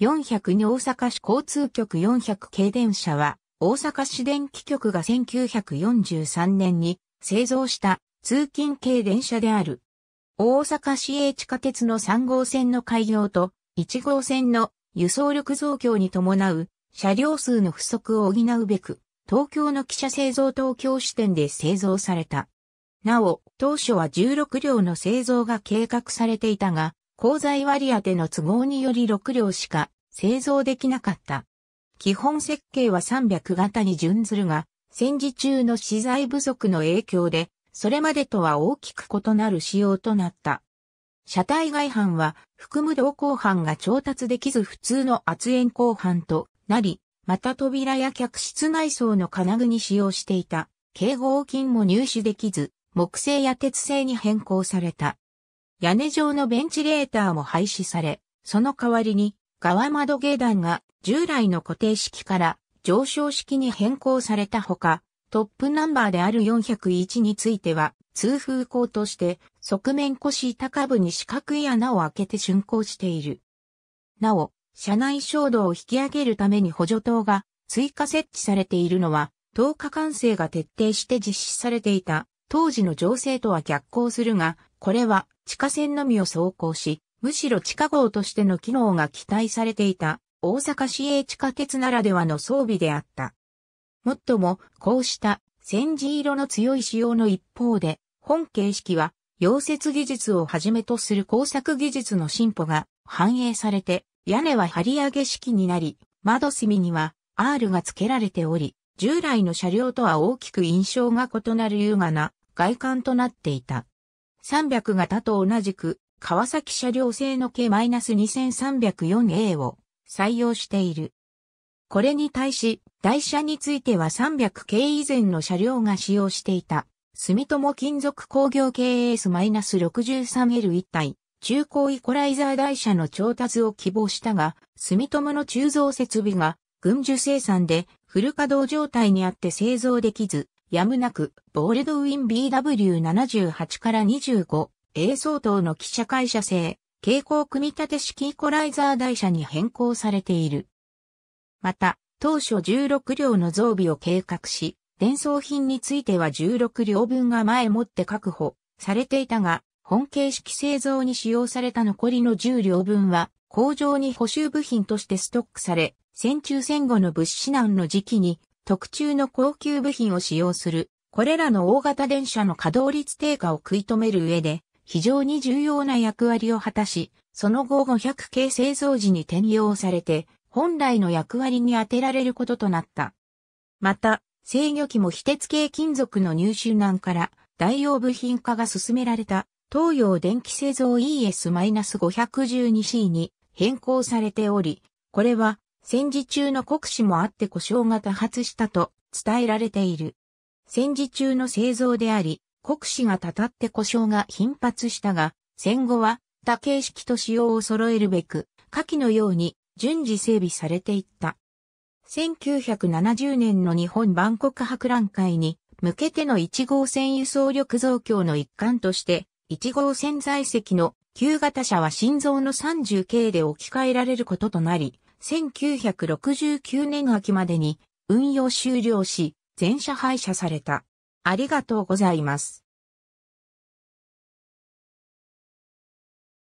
4 0に大阪市交通局400系電車は、大阪市電気局が1943年に製造した通勤系電車である。大阪市営地下鉄の3号線の開業と1号線の輸送力増強に伴う車両数の不足を補うべく、東京の汽車製造東京支店で製造された。なお、当初は16両の製造が計画されていたが、鋼材割り当ての都合により6両しか製造できなかった。基本設計は300型に準ずるが、戦時中の資材不足の影響で、それまでとは大きく異なる仕様となった。車体外板は含む同行板が調達できず普通の圧縁鋼板となり、また扉や客室内装の金具に使用していた、警合金も入手できず、木製や鉄製に変更された。屋根状のベンチレーターも廃止され、その代わりに、側窓下段が従来の固定式から上昇式に変更されたほか、トップナンバーである401については、通風口として側面腰高部に四角い穴を開けて竣工している。なお、車内照度を引き上げるために補助灯が追加設置されているのは、灯火管制が徹底して実施されていた当時の情勢とは逆行するが、これは地下線のみを走行し、むしろ地下号としての機能が期待されていた大阪市営地下鉄ならではの装備であった。もっとも、こうした戦時色の強い仕様の一方で、本形式は溶接技術をはじめとする工作技術の進歩が反映されて、屋根は張り上げ式になり、窓隅には R が付けられており、従来の車両とは大きく印象が異なる優雅な外観となっていた。300型と同じく、川崎車両製の K-2304A を採用している。これに対し、台車については300系以前の車両が使用していた、住友金属工業 k s 6 3 l 一体、中高イコライザー台車の調達を希望したが、住友の鋳造設備が軍需生産でフル稼働状態にあって製造できず、やむなく、ボールドウィン BW78 から25、A 相当の記者会社製、蛍光組み立て式イコライザー台車に変更されている。また、当初16両の増備を計画し、伝送品については16両分が前もって確保されていたが、本形式製造に使用された残りの10両分は、工場に補修部品としてストックされ、戦中戦後の物資難の時期に特注の高級部品を使用する、これらの大型電車の稼働率低下を食い止める上で、非常に重要な役割を果たし、その後500系製造時に転用されて、本来の役割に当てられることとなった。また、制御機も非鉄系金属の入手難から代用部品化が進められた東洋電気製造 ES-512C に変更されており、これは戦時中の国史もあって故障が多発したと伝えられている。戦時中の製造であり、国史がたたって故障が頻発したが、戦後は多形式と仕様を揃えるべく、下記のように順次整備されていった。1970年の日本万国博覧会に向けての1号線輸送力増強の一環として、1号線在籍の旧型車は心臓の30系で置き換えられることとなり、1969年秋までに運用終了し、全車廃車された。ありがとうございます。